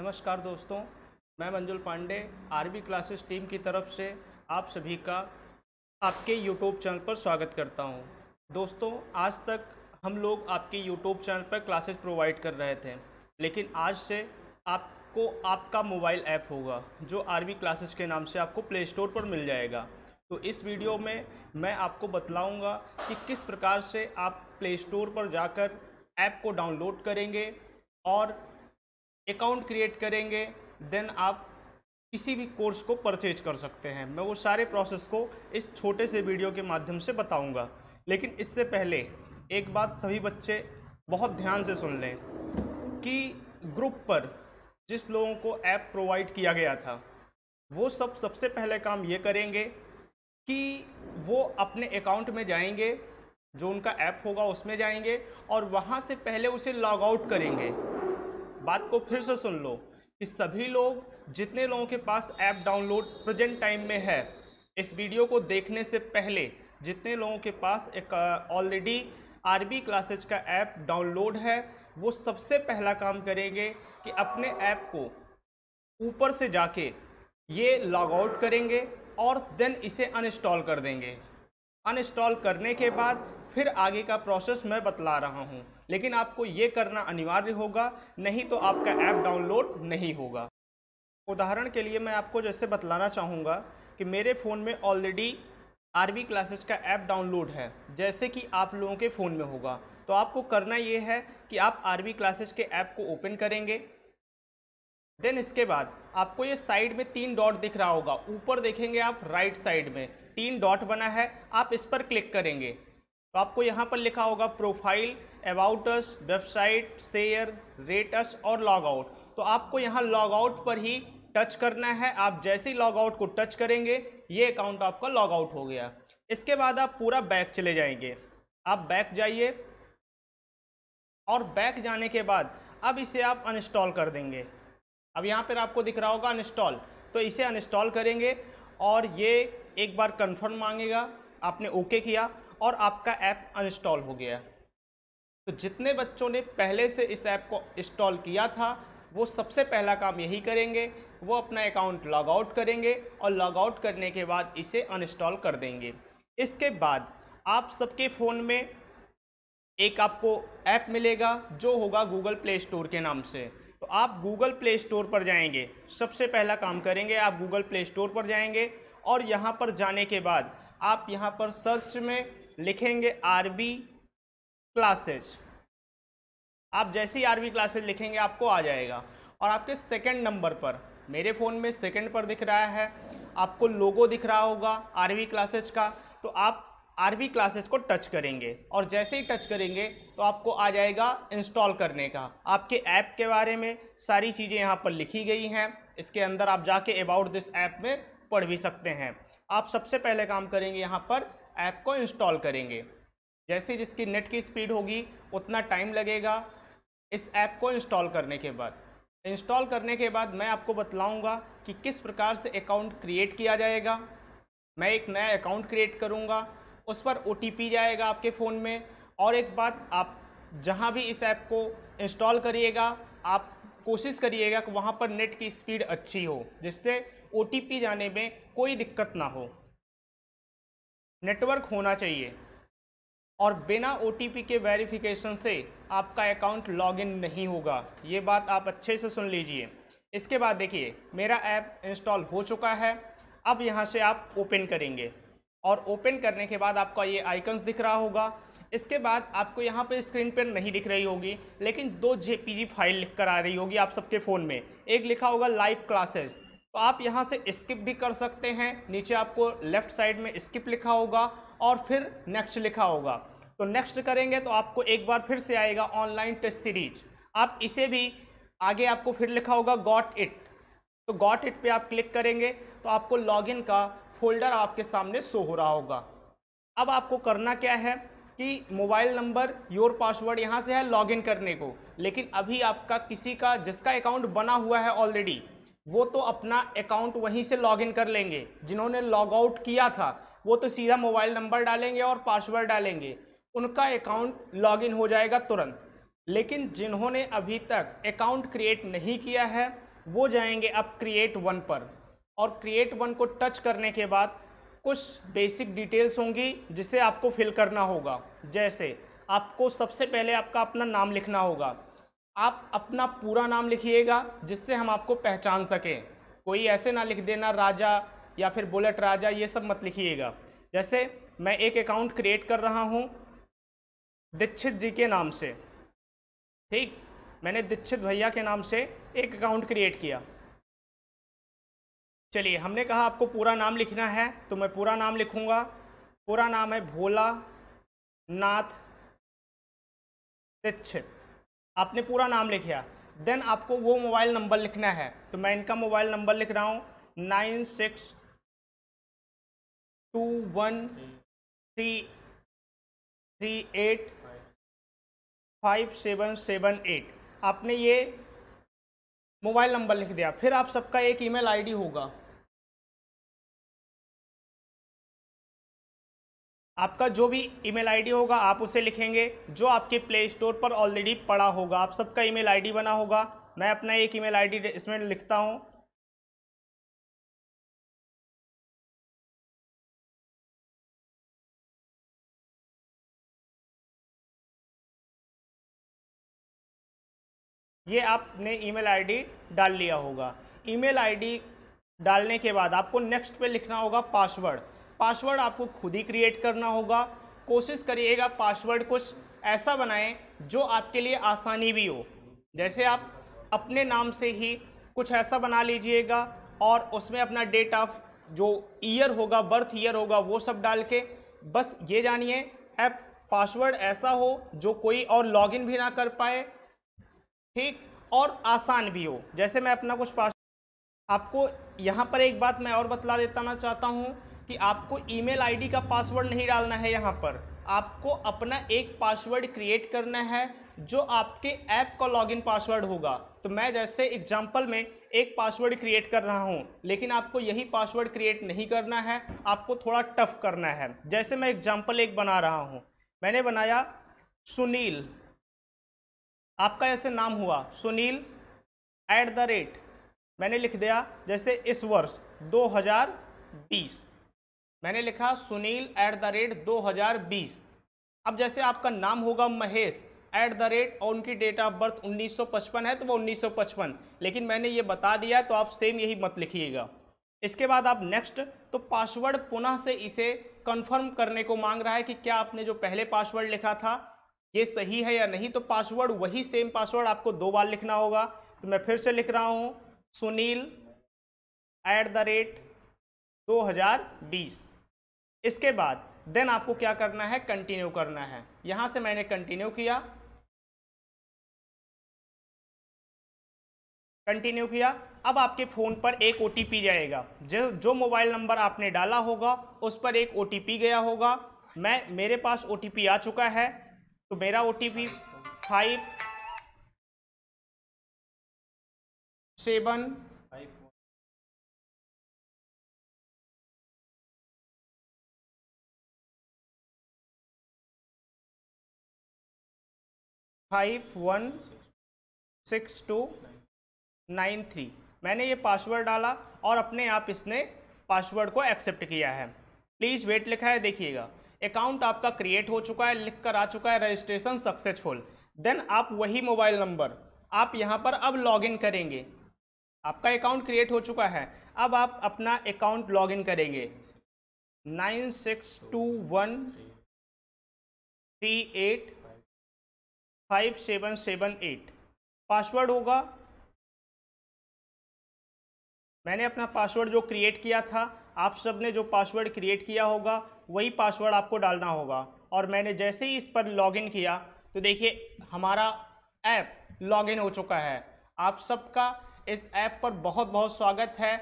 नमस्कार दोस्तों मैं मंजुल पांडे आरबी क्लासेस टीम की तरफ से आप सभी का आपके यूट्यूब चैनल पर स्वागत करता हूं। दोस्तों आज तक हम लोग आपके यूट्यूब चैनल पर क्लासेस प्रोवाइड कर रहे थे लेकिन आज से आपको आपका मोबाइल ऐप होगा जो आरबी क्लासेस के नाम से आपको प्ले स्टोर पर मिल जाएगा तो इस वीडियो में मैं आपको बतलाऊँगा कि किस प्रकार से आप प्ले स्टोर पर जाकर ऐप को डाउनलोड करेंगे और अकाउंट क्रिएट करेंगे देन आप किसी भी कोर्स को परचेज कर सकते हैं मैं वो सारे प्रोसेस को इस छोटे से वीडियो के माध्यम से बताऊंगा लेकिन इससे पहले एक बात सभी बच्चे बहुत ध्यान से सुन लें कि ग्रुप पर जिस लोगों को ऐप प्रोवाइड किया गया था वो सब सबसे पहले काम ये करेंगे कि वो अपने अकाउंट में जाएंगे जो उनका ऐप होगा उसमें जाएंगे और वहाँ से पहले उसे लॉग आउट करेंगे बात को फिर से सुन लो कि सभी लोग जितने लोगों के पास ऐप डाउनलोड प्रेजेंट टाइम में है इस वीडियो को देखने से पहले जितने लोगों के पास एक ऑलरेडी आरबी क्लासेज का ऐप डाउनलोड है वो सबसे पहला काम करेंगे कि अपने ऐप को ऊपर से जाके ये लॉग आउट करेंगे और देन इसे अनइंस्टॉल कर देंगे अनइंस्टॉल करने के बाद फिर आगे का प्रोसेस मैं बतला रहा हूँ लेकिन आपको ये करना अनिवार्य होगा नहीं तो आपका ऐप डाउनलोड नहीं होगा उदाहरण के लिए मैं आपको जैसे बतलाना चाहूँगा कि मेरे फ़ोन में ऑलरेडी आरबी क्लासेस का ऐप डाउनलोड है जैसे कि आप लोगों के फ़ोन में होगा तो आपको करना ये है कि आप आरबी क्लासेस के ऐप को ओपन करेंगे देन इसके बाद आपको ये साइड में तीन डॉट दिख रहा होगा ऊपर देखेंगे आप राइट साइड में तीन डॉट बना है आप इस पर क्लिक करेंगे तो आपको यहाँ पर लिखा होगा profile about us website share rate us और लॉग आउट तो आपको यहाँ लॉग आउट पर ही टच करना है आप जैसे ही लॉग आउट को टच करेंगे ये अकाउंट आपका लॉग आउट हो गया इसके बाद आप पूरा बैक चले जाएंगे आप बैक जाइए और बैक जाने के बाद अब इसे आप अनस्टॉल कर देंगे अब यहाँ पर आपको दिख रहा होगा अनस्टॉल तो इसे अनस्टॉल करेंगे और ये एक बार कन्फर्म मांगेगा आपने ओके किया और आपका ऐप अनइंस्टॉल हो गया तो जितने बच्चों ने पहले से इस ऐप को इंस्टॉल किया था वो सबसे पहला काम यही करेंगे वो अपना अकाउंट लॉग आउट करेंगे और लॉग आउट करने के बाद इसे अनइंस्टॉल कर देंगे इसके बाद आप सबके फ़ोन में एक आपको ऐप मिलेगा जो होगा गूगल प्ले स्टोर के नाम से तो आप गूगल प्ले स्टोर पर जाएंगे सबसे पहला काम करेंगे आप गूगल प्ले स्टोर पर जाएंगे और यहाँ पर जाने के बाद आप यहाँ पर सर्च में लिखेंगे आरबी क्लासेज आप जैसे ही आरबी क्लासेज लिखेंगे आपको आ जाएगा और आपके सेकंड नंबर पर मेरे फ़ोन में सेकंड पर दिख रहा है आपको लोगो दिख रहा होगा आरवी क्लासेज का तो आप आरबी क्लासेज को टच करेंगे और जैसे ही टच करेंगे तो आपको आ जाएगा इंस्टॉल करने का आपके ऐप के बारे में सारी चीज़ें यहाँ पर लिखी गई हैं इसके अंदर आप जाके अबाउट दिस ऐप में पढ़ भी सकते हैं आप सबसे पहले काम करेंगे यहाँ पर ऐप को इंस्टॉल करेंगे जैसे जिसकी नेट की स्पीड होगी उतना टाइम लगेगा इस ऐप को इंस्टॉल करने के बाद इंस्टॉल करने के बाद मैं आपको बतलाऊंगा कि किस प्रकार से अकाउंट क्रिएट किया जाएगा मैं एक नया अकाउंट क्रिएट करूंगा उस पर ओ जाएगा आपके फ़ोन में और एक बात आप जहाँ भी इस ऐप को इंस्टॉल करिएगा आप कोशिश करिएगा कि वहाँ पर नेट की स्पीड अच्छी हो जिससे ओ जाने में कोई दिक्कत ना हो नेटवर्क होना चाहिए और बिना ओ के वेरिफिकेशन से आपका अकाउंट लॉगिन नहीं होगा ये बात आप अच्छे से सुन लीजिए इसके बाद देखिए मेरा ऐप इंस्टॉल हो चुका है अब यहाँ से आप ओपन करेंगे और ओपन करने के बाद आपका ये आइकन्स दिख रहा होगा इसके बाद आपको यहाँ पे स्क्रीन पर नहीं दिख रही होगी लेकिन दो जे फाइल लिख कर आ रही होगी आप सबके फ़ोन में एक लिखा होगा लाइव क्लासेस तो आप यहाँ से स्किप भी कर सकते हैं नीचे आपको लेफ्ट साइड में स्किप लिखा होगा और फिर नेक्स्ट लिखा होगा तो नेक्स्ट करेंगे तो आपको एक बार फिर से आएगा ऑनलाइन टेस्ट सीरीज आप इसे भी आगे आपको फिर लिखा होगा गॉट इट तो गॉट इट पे आप क्लिक करेंगे तो आपको लॉगिन का फोल्डर आपके सामने शो हो रहा होगा अब आपको करना क्या है कि मोबाइल नंबर योर पासवर्ड यहाँ से है लॉगिन करने को लेकिन अभी आपका किसी का जिसका अकाउंट बना हुआ है ऑलरेडी वो तो अपना अकाउंट वहीं से लॉगिन कर लेंगे जिन्होंने लॉग आउट किया था वो तो सीधा मोबाइल नंबर डालेंगे और पासवर्ड डालेंगे उनका अकाउंट लॉगिन हो जाएगा तुरंत लेकिन जिन्होंने अभी तक अकाउंट क्रिएट नहीं किया है वो जाएंगे अब क्रिएट वन पर और क्रिएट वन को टच करने के बाद कुछ बेसिक डिटेल्स होंगी जिसे आपको फिल करना होगा जैसे आपको सबसे पहले आपका अपना नाम लिखना होगा आप अपना पूरा नाम लिखिएगा जिससे हम आपको पहचान सकें कोई ऐसे ना लिख देना राजा या फिर बुलेट राजा ये सब मत लिखिएगा जैसे मैं एक अकाउंट क्रिएट कर रहा हूँ दीक्षित जी के नाम से ठीक मैंने दीक्षित भैया के नाम से एक अकाउंट क्रिएट किया चलिए हमने कहा आपको पूरा नाम लिखना है तो मैं पूरा नाम लिखूँगा पूरा नाम है भोला नाथ दीक्षित आपने पूरा नाम लिखा देन आपको वो मोबाइल नंबर लिखना है तो मैं इनका मोबाइल नंबर लिख रहा हूँ nine six two one three three eight five seven seven eight आपने ये मोबाइल नंबर लिख दिया फिर आप सबका एक ईमेल आईडी होगा आपका जो भी ईमेल आईडी होगा आप उसे लिखेंगे जो आपके प्ले स्टोर पर ऑलरेडी पड़ा होगा आप सबका ईमेल आईडी बना होगा मैं अपना एक ईमेल आईडी इसमें लिखता हूँ ये आपने ईमेल आईडी डाल लिया होगा ईमेल आईडी डालने के बाद आपको नेक्स्ट पे लिखना होगा पासवर्ड पासवर्ड आपको खुद ही क्रिएट करना होगा कोशिश करिएगा पासवर्ड कुछ ऐसा बनाएं जो आपके लिए आसानी भी हो जैसे आप अपने नाम से ही कुछ ऐसा बना लीजिएगा और उसमें अपना डेट ऑफ जो ईयर होगा बर्थ ईयर होगा वो सब डाल के बस ये जानिए ऐप पासवर्ड ऐसा हो जो कोई और लॉगिन भी ना कर पाए ठीक और आसान भी हो जैसे मैं अपना कुछ पास आपको यहाँ पर एक बात मैं और बतला देताना चाहता हूँ कि आपको ईमेल आईडी का पासवर्ड नहीं डालना है यहाँ पर आपको अपना एक पासवर्ड क्रिएट करना है जो आपके ऐप का लॉगिन पासवर्ड होगा तो मैं जैसे एग्जाम्पल में एक पासवर्ड क्रिएट कर रहा हूँ लेकिन आपको यही पासवर्ड क्रिएट नहीं करना है आपको थोड़ा टफ करना है जैसे मैं एग्जाम्पल एक बना रहा हूँ मैंने बनाया सुनील आपका ऐसे नाम हुआ सुनील एट द रेट मैंने लिख दिया जैसे इस वर्ष दो मैंने लिखा सुनील एट द रेट दो हज़ार बीस अब जैसे आपका नाम होगा महेश एट द रेट और उनकी डेट ऑफ बर्थ उन्नीस सौ पचपन है तो वो उन्नीस सौ पचपन लेकिन मैंने ये बता दिया तो आप सेम यही मत लिखिएगा इसके बाद आप नेक्स्ट तो पासवर्ड पुनः से इसे कंफर्म करने को मांग रहा है कि क्या आपने जो पहले पासवर्ड लिखा था ये सही है या नहीं तो पासवर्ड वही सेम पासवर्ड आपको दो बार लिखना होगा तो मैं फिर से लिख रहा हूँ सुनील एट द रेट 2020 इसके बाद देन आपको क्या करना है कंटिन्यू करना है यहाँ से मैंने कंटिन्यू किया कंटिन्यू किया अब आपके फ़ोन पर एक ओ जाएगा जो जो मोबाइल नंबर आपने डाला होगा उस पर एक ओ गया होगा मैं मेरे पास ओ आ चुका है तो मेरा O T P five seven five one six two nine three मैंने ये पासवर्ड डाला और अपने आप इसने पासवर्ड को एक्सेप्ट किया है प्लीज़ वेट लिखा है देखिएगा अकाउंट आपका क्रिएट हो चुका है लिख कर आ चुका है रजिस्ट्रेशन सक्सेसफुल देन आप वही मोबाइल नंबर आप यहाँ पर अब लॉगिन करेंगे आपका अकाउंट क्रिएट हो चुका है अब आप अपना अकाउंट लॉगिन करेंगे nine six two one three eight five seven seven eight password होगा मैंने अपना पासवर्ड जो क्रिएट किया था आप सब ने जो पासवर्ड क्रिएट किया होगा वही पासवर्ड आपको डालना होगा और मैंने जैसे ही इस पर लॉगिन किया तो देखिए हमारा ऐप लॉगिन हो चुका है आप सबका इस ऐप पर बहुत बहुत स्वागत है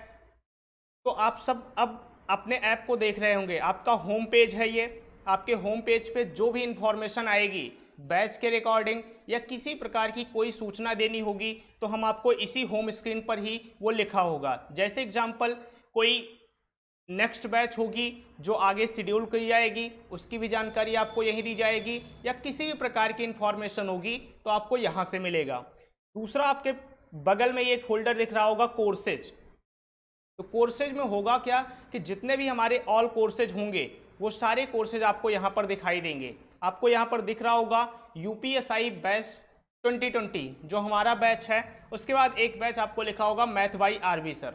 तो आप सब अब अपने ऐप को देख रहे होंगे आपका होम पेज है ये आपके होम पेज पे जो भी इंफॉर्मेशन आएगी बैच के रिकॉर्डिंग या किसी प्रकार की कोई सूचना देनी होगी तो हम आपको इसी होम स्क्रीन पर ही वो लिखा होगा जैसे एग्जाम्पल कोई नेक्स्ट बैच होगी जो आगे शेड्यूल की जाएगी उसकी भी जानकारी आपको यहीं दी जाएगी या किसी भी प्रकार की इन्फॉर्मेशन होगी तो आपको यहाँ से मिलेगा दूसरा आपके बगल में ये फोल्डर दिख रहा होगा कोर्सेज तो कोर्सेज में होगा क्या कि जितने भी हमारे ऑल कोर्सेज होंगे वो सारे कोर्सेज आपको यहाँ पर दिखाई देंगे आपको यहाँ पर दिख रहा होगा यू बैच 2020 जो हमारा बैच है उसके बाद एक बैच आपको लिखा होगा मैथ बाई आरबी सर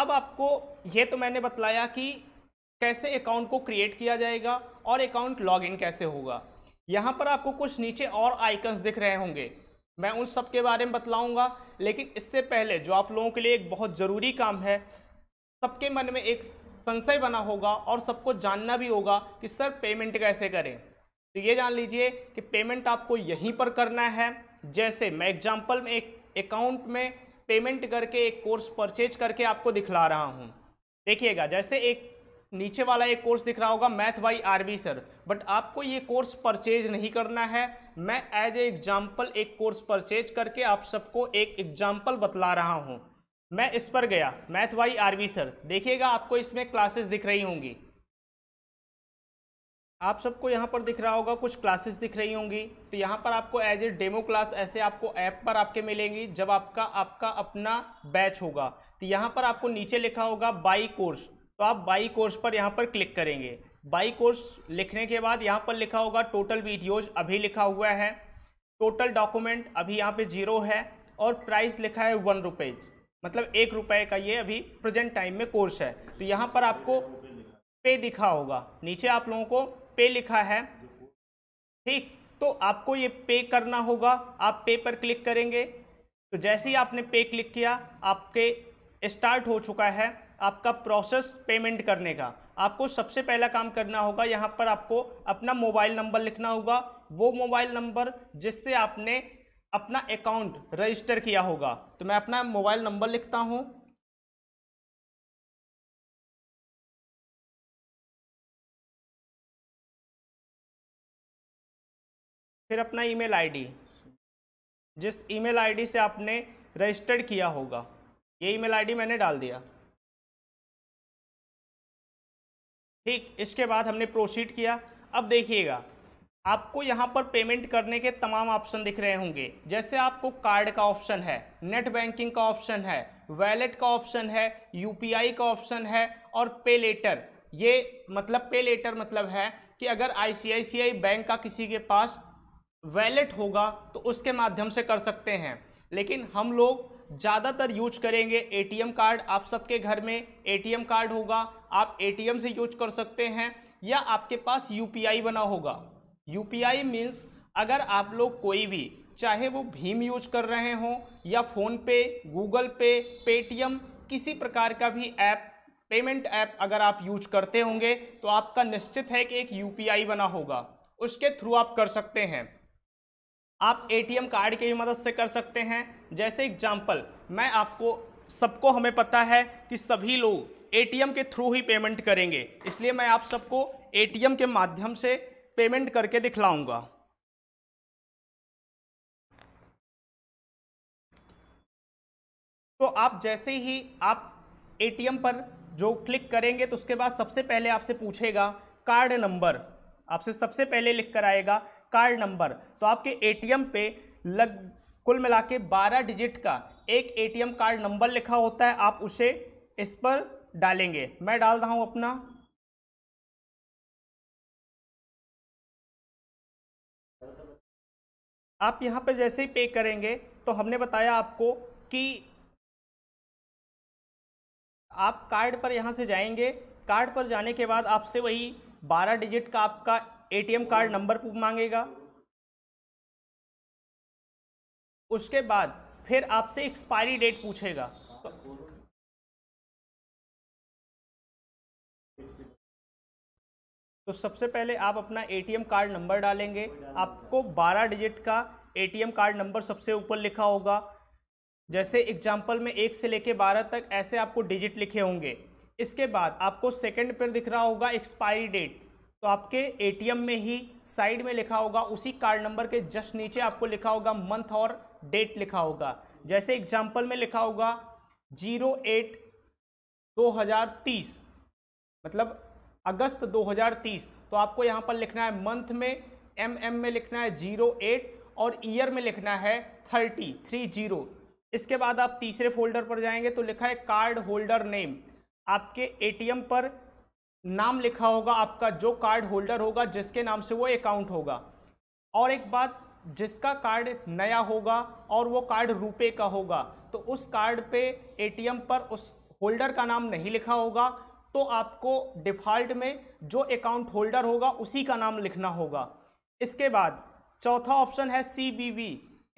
अब आपको ये तो मैंने बतलाया कि कैसे अकाउंट को क्रिएट किया जाएगा और अकाउंट लॉगिन कैसे होगा यहाँ पर आपको कुछ नीचे और आइकन्स दिख रहे होंगे मैं उन सब के बारे में बतलाऊंगा लेकिन इससे पहले जो आप लोगों के लिए एक बहुत ज़रूरी काम है सबके मन में एक संशय बना होगा और सबको जानना भी होगा कि सर पेमेंट कैसे करें तो ये जान लीजिए कि पेमेंट आपको यहीं पर करना है जैसे मैं एग्जाम्पल में एक अकाउंट में पेमेंट करके एक कोर्स परचेज करके आपको दिखला रहा हूँ देखिएगा जैसे एक नीचे वाला एक कोर्स दिख रहा होगा math by RV sir but आपको ये कोर्स परचेज नहीं करना है मैं एज ए एग्जाम्पल एक कोर्स परचेज करके आप सबको एक एग्जाम्पल बतला रहा हूँ मैं इस पर गया मैथ वाई आरवी सर देखिएगा आपको इसमें क्लासेस दिख रही होंगी आप सबको यहाँ पर दिख रहा होगा कुछ क्लासेस दिख रही होंगी तो यहाँ पर आपको एज ए डेमो क्लास ऐसे आपको ऐप पर आपके मिलेंगी जब आपका आपका अपना बैच होगा तो यहाँ पर आपको नीचे लिखा होगा बाई कोर्स तो आप बाई कोर्स पर यहाँ पर क्लिक करेंगे बाई कोर्स लिखने के बाद यहाँ पर लिखा होगा टोटल वीडियोज अभी लिखा हुआ है टोटल डॉक्यूमेंट अभी यहाँ पर जीरो है और प्राइस लिखा है वन रुपीज़ मतलब एक रुपए का ये अभी प्रेजेंट टाइम में कोर्स है तो यहाँ पर आपको पे दिखा होगा नीचे आप लोगों को पे लिखा है ठीक तो आपको ये पे करना होगा आप पे पर क्लिक करेंगे तो जैसे ही आपने पे क्लिक किया आपके स्टार्ट हो चुका है आपका प्रोसेस पेमेंट करने का आपको सबसे पहला काम करना होगा यहाँ पर आपको अपना मोबाइल नंबर लिखना होगा वो मोबाइल नंबर जिससे आपने अपना अकाउंट रजिस्टर किया होगा तो मैं अपना मोबाइल नंबर लिखता हूं फिर अपना ईमेल आईडी जिस ईमेल आईडी से आपने रजिस्टर्ड किया होगा ये ईमेल आईडी मैंने डाल दिया ठीक इसके बाद हमने प्रोसीड किया अब देखिएगा आपको यहाँ पर पेमेंट करने के तमाम ऑप्शन दिख रहे होंगे जैसे आपको कार्ड का ऑप्शन है नेट बैंकिंग का ऑप्शन है वैलेट का ऑप्शन है यूपीआई का ऑप्शन है और पे लेटर ये मतलब पे लेटर मतलब है कि अगर आईसीआईसीआई बैंक का किसी के पास वैलेट होगा तो उसके माध्यम से कर सकते हैं लेकिन हम लोग ज़्यादातर यूज करेंगे ए कार्ड आप सबके घर में ए कार्ड होगा आप ए से यूज कर सकते हैं या आपके पास यू बना होगा यू पी आई मीन्स अगर आप लोग कोई भी चाहे वो भीम यूज कर रहे हों या फ़ोनपे गूगल पे पेटीएम किसी प्रकार का भी ऐप पेमेंट ऐप अगर आप यूज करते होंगे तो आपका निश्चित है कि एक यूपीआई बना होगा उसके थ्रू आप कर सकते हैं आप एटीएम कार्ड की मदद से कर सकते हैं जैसे एग्जाम्पल मैं आपको सबको हमें पता है कि सभी लोग एटीएम के थ्रू ही पेमेंट करेंगे इसलिए मैं आप सबको एटीएम के माध्यम से पेमेंट करके दिखलाऊंगा तो आप जैसे ही आप एटीएम पर जो क्लिक करेंगे तो उसके बाद सबसे पहले आपसे पूछेगा कार्ड नंबर आपसे सबसे पहले लिख कर आएगा कार्ड नंबर तो आपके एटीएम पे लग कुल मिला के बारह डिजिट का एक एटीएम कार्ड नंबर लिखा होता है आप उसे इस पर डालेंगे मैं डाल रहा हूँ अपना आप यहाँ पर जैसे ही पे करेंगे तो हमने बताया आपको कि आप कार्ड पर यहाँ से जाएंगे कार्ड पर जाने के बाद आपसे वही बारह डिजिट का आपका एटीएम कार्ड नंबर मांगेगा उसके बाद फिर आपसे एक्सपायरी डेट पूछेगा तो तो सबसे पहले आप अपना ए कार्ड नंबर डालेंगे आपको 12 डिजिट का ए कार्ड नंबर सबसे ऊपर लिखा होगा जैसे एग्जाम्पल में एक से लेके बारह तक ऐसे आपको डिजिट लिखे होंगे इसके बाद आपको सेकंड पर दिख रहा होगा एक्सपायरी डेट तो आपके एटीएम में ही साइड में लिखा होगा उसी कार्ड नंबर के जस्ट नीचे आपको लिखा होगा मंथ और डेट लिखा होगा जैसे एग्जाम्पल में लिखा होगा जीरो एट दो हज़ार तीस मतलब अगस्त 2030 तो आपको यहाँ पर लिखना है मंथ में एम एम में लिखना है जीरो एट और ईयर में लिखना है थर्टी थ्री जीरो इसके बाद आप तीसरे फोल्डर पर जाएंगे तो लिखा है कार्ड होल्डर नेम आपके एटीएम पर नाम लिखा होगा आपका जो कार्ड होल्डर होगा जिसके नाम से वो अकाउंट होगा और एक बात जिसका कार्ड नया होगा और वो कार्ड रुपए का होगा तो उस कार्ड पे एटीएम पर उस होल्डर का नाम नहीं लिखा होगा तो आपको डिफ़ॉल्ट में जो अकाउंट होल्डर होगा उसी का नाम लिखना होगा इसके बाद चौथा ऑप्शन है सी बी वी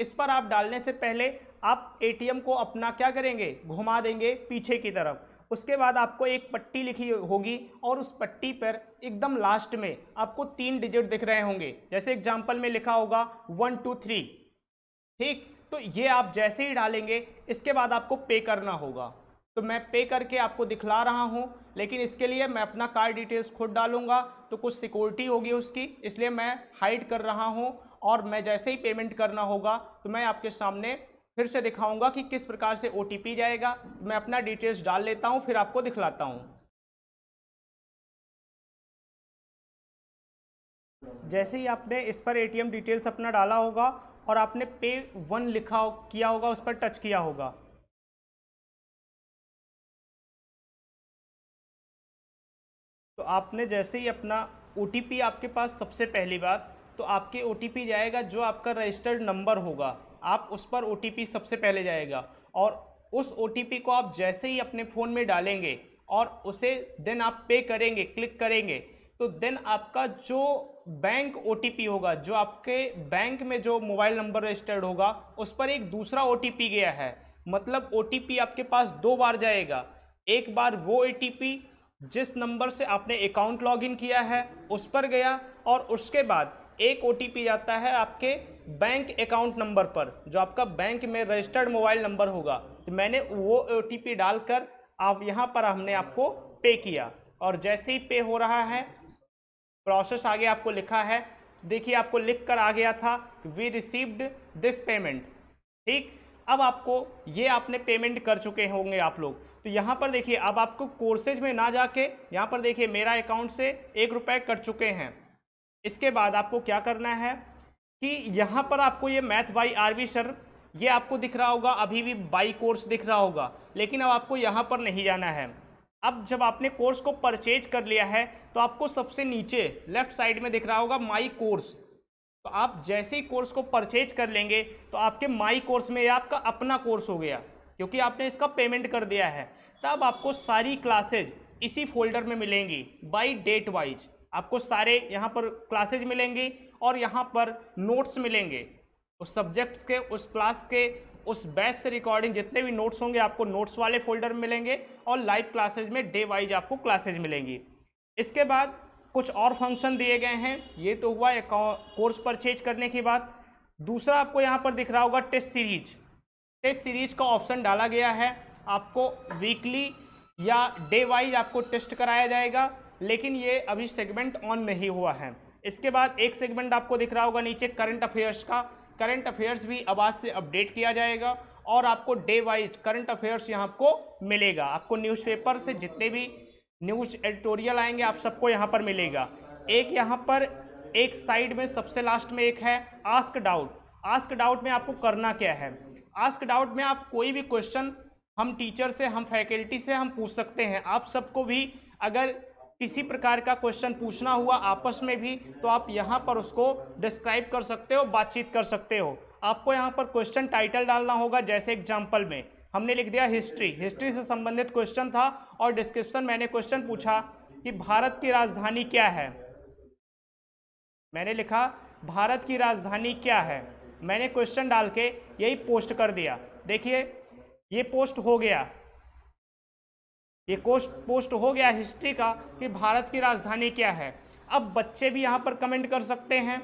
इस पर आप डालने से पहले आप एटीएम को अपना क्या करेंगे घुमा देंगे पीछे की तरफ उसके बाद आपको एक पट्टी लिखी होगी और उस पट्टी पर एकदम लास्ट में आपको तीन डिजिट दिख रहे होंगे जैसे एग्जाम्पल में लिखा होगा वन टू थ्री ठीक तो ये आप जैसे ही डालेंगे इसके बाद आपको पे करना होगा तो मैं पे करके आपको दिखला रहा हूँ लेकिन इसके लिए मैं अपना कार्ड डिटेल्स खुद डालूंगा तो कुछ सिक्योरिटी होगी उसकी इसलिए मैं हाइड कर रहा हूँ और मैं जैसे ही पेमेंट करना होगा तो मैं आपके सामने फिर से दिखाऊंगा कि किस प्रकार से ओ जाएगा मैं अपना डिटेल्स डाल लेता हूँ फिर आपको दिखलाता हूँ जैसे ही आपने इस पर ए डिटेल्स अपना डाला होगा और आपने पे वन लिखा किया होगा उस पर टच किया होगा तो आपने जैसे ही अपना ओ आपके पास सबसे पहली बात तो आपके ओ जाएगा जो आपका रजिस्टर्ड नंबर होगा आप उस पर ओ सबसे पहले जाएगा और उस ओ को आप जैसे ही अपने फ़ोन में डालेंगे और उसे देन आप पे करेंगे क्लिक करेंगे तो देन आपका जो बैंक ओ होगा जो आपके बैंक में जो मोबाइल नंबर रजिस्टर्ड होगा उस पर एक दूसरा ओ गया है मतलब ओ आपके पास दो बार जाएगा एक बार वो ए जिस नंबर से आपने अकाउंट लॉगिन किया है उस पर गया और उसके बाद एक ओ जाता है आपके बैंक अकाउंट नंबर पर जो आपका बैंक में रजिस्टर्ड मोबाइल नंबर होगा तो मैंने वो ओ डालकर आप यहाँ पर हमने आपको पे किया और जैसे ही पे हो रहा है प्रोसेस आगे आपको लिखा है देखिए आपको लिख कर आ गया था वी रिसीव्ड दिस पेमेंट ठीक अब आपको ये आपने पेमेंट कर चुके होंगे आप लोग तो यहाँ पर देखिए अब आपको कोर्सेज में ना जाके यहाँ पर देखिए मेरा अकाउंट से एक रुपये कट चुके हैं इसके बाद आपको क्या करना है कि यहाँ पर आपको ये math by R V sir ये आपको दिख रहा होगा अभी भी बाई कोर्स दिख रहा होगा लेकिन अब आपको यहाँ पर नहीं जाना है अब जब आपने कोर्स को परचेज कर लिया है तो आपको सबसे नीचे लेफ्ट साइड में दिख रहा होगा माई कोर्स तो आप जैसे ही कोर्स को परचेज कर लेंगे तो आपके माई कोर्स में आपका अपना कोर्स हो गया क्योंकि आपने इसका पेमेंट कर दिया है तब आपको सारी क्लासेज इसी फोल्डर में मिलेंगी बाई डेट वाइज आपको सारे यहाँ पर क्लासेज मिलेंगी और यहाँ पर नोट्स मिलेंगे उस सब्जेक्ट्स के उस क्लास के उस बैच से रिकॉर्डिंग जितने भी नोट्स होंगे आपको नोट्स वाले फोल्डर में मिलेंगे और लाइव क्लासेज में डे वाइज आपको क्लासेज मिलेंगी इसके बाद कुछ और फंक्शन दिए गए हैं ये तो हुआ कोर्स परचेज करने की बात दूसरा आपको यहाँ पर दिख रहा होगा टेस्ट सीरीज टेस्ट सीरीज का ऑप्शन डाला गया है आपको वीकली या डे वाइज आपको टेस्ट कराया जाएगा लेकिन ये अभी सेगमेंट ऑन नहीं हुआ है इसके बाद एक सेगमेंट आपको दिख रहा होगा नीचे करंट अफेयर्स का करंट अफेयर्स भी अब से अपडेट किया जाएगा और आपको डे वाइज करंट अफेयर्स यहाँ आपको मिलेगा आपको न्यूज़पेपर से जितने भी न्यूज एडिटोरियल आएंगे आप सबको यहाँ पर मिलेगा एक यहाँ पर एक साइड में सबसे लास्ट में एक है आस्क डाउट आस्क डाउट में आपको करना क्या है आस्क डाउट में आप कोई भी क्वेश्चन हम टीचर से हम फैकल्टी से हम पूछ सकते हैं आप सबको भी अगर किसी प्रकार का क्वेश्चन पूछना हुआ आपस में भी तो आप यहाँ पर उसको डिस्क्राइब कर सकते हो बातचीत कर सकते हो आपको यहाँ पर क्वेश्चन टाइटल डालना होगा जैसे एग्जाम्पल में हमने लिख दिया हिस्ट्री हिस्ट्री से संबंधित क्वेश्चन था और डिस्क्रिप्शन मैंने क्वेश्चन पूछा कि भारत की राजधानी क्या है मैंने लिखा भारत की राजधानी क्या है मैंने क्वेश्चन डाल के यही पोस्ट कर दिया देखिए ये पोस्ट हो गया ये पोस्ट पोस्ट हो गया हिस्ट्री का कि भारत की राजधानी क्या है अब बच्चे भी यहाँ पर कमेंट कर सकते हैं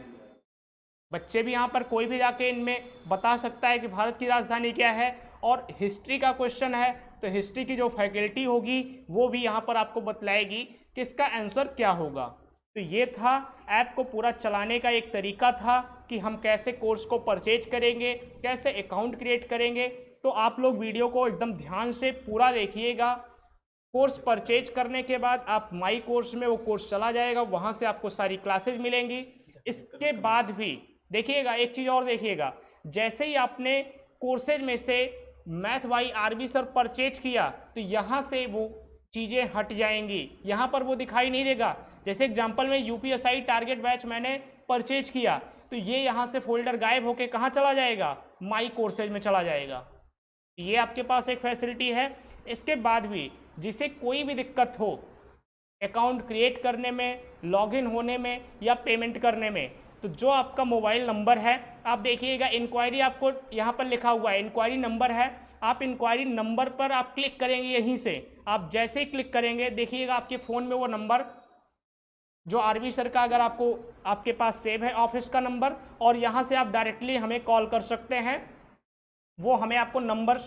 बच्चे भी यहाँ पर कोई भी जाके इनमें बता सकता है कि भारत की राजधानी क्या है और हिस्ट्री का क्वेश्चन है तो हिस्ट्री की जो फैकल्टी होगी वो भी यहाँ पर आपको बतलाएगी कि इसका आंसर क्या होगा तो ये था ऐप को पूरा चलाने का एक तरीका था कि हम कैसे कोर्स को परचेज करेंगे कैसे अकाउंट क्रिएट करेंगे तो आप लोग वीडियो को एकदम ध्यान से पूरा देखिएगा कोर्स परचेज करने के बाद आप माई कोर्स में वो कोर्स चला जाएगा वहाँ से आपको सारी क्लासेज मिलेंगी इसके बाद भी देखिएगा एक चीज़ और देखिएगा जैसे ही आपने कोर्सेज में से math by RB sir purchase किया तो यहाँ से वो चीज़ें हट जाएंगी यहाँ पर वो दिखाई नहीं देगा जैसे एग्जाम्पल में यूपीएसआई टारगेट बैच मैंने परचेज किया तो ये यहाँ से फोल्डर गायब होके कहाँ चला जाएगा माई कोर्सेज में चला जाएगा ये आपके पास एक फैसिलिटी है इसके बाद भी जिसे कोई भी दिक्कत हो अकाउंट क्रिएट करने में लॉगिन होने में या पेमेंट करने में तो जो आपका मोबाइल नंबर है आप देखिएगा इंक्वायरी आपको यहाँ पर लिखा हुआ है इंक्वायरी नंबर है आप इंक्वायरी नंबर पर आप क्लिक करेंगे यहीं से आप जैसे ही क्लिक करेंगे देखिएगा आपके फ़ोन में वो नंबर जो आरवी सर का अगर आपको आपके पास सेव है ऑफिस का नंबर और यहाँ से आप डायरेक्टली हमें कॉल कर सकते हैं वो हमें आपको नंबर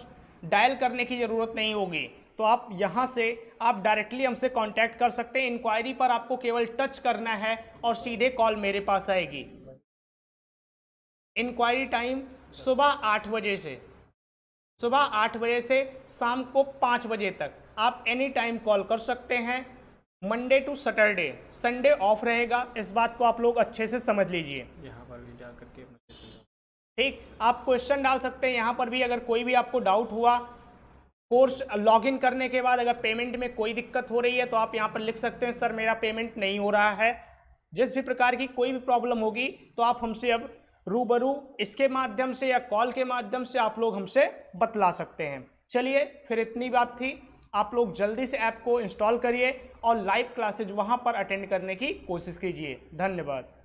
डायल करने की ज़रूरत नहीं होगी तो आप यहाँ से आप डायरेक्टली हमसे कांटेक्ट कर सकते हैं इंक्वायरी पर आपको केवल टच करना है और सीधे कॉल मेरे पास आएगी इंक्वायरी टाइम सुबह आठ बजे से सुबह आठ बजे से शाम को पाँच बजे तक आप एनी टाइम कॉल कर सकते हैं Monday to Saturday Sunday off रहेगा इस बात को आप लोग अच्छे से समझ लीजिए यहाँ पर भी जा करके ठीक आप क्वेश्चन डाल सकते हैं यहाँ पर भी अगर कोई भी आपको डाउट हुआ कोर्स लॉगिन करने के बाद अगर पेमेंट में कोई दिक्कत हो रही है तो आप यहाँ पर लिख सकते हैं सर मेरा पेमेंट नहीं हो रहा है जिस भी प्रकार की कोई भी प्रॉब्लम होगी तो आप हमसे अब रूबरू इसके माध्यम से या कॉल के माध्यम से आप लोग हमसे बतला सकते हैं चलिए फिर इतनी बात थी आप लोग जल्दी से ऐप को इंस्टॉल करिए और लाइव क्लासेज वहाँ पर अटेंड करने की कोशिश कीजिए धन्यवाद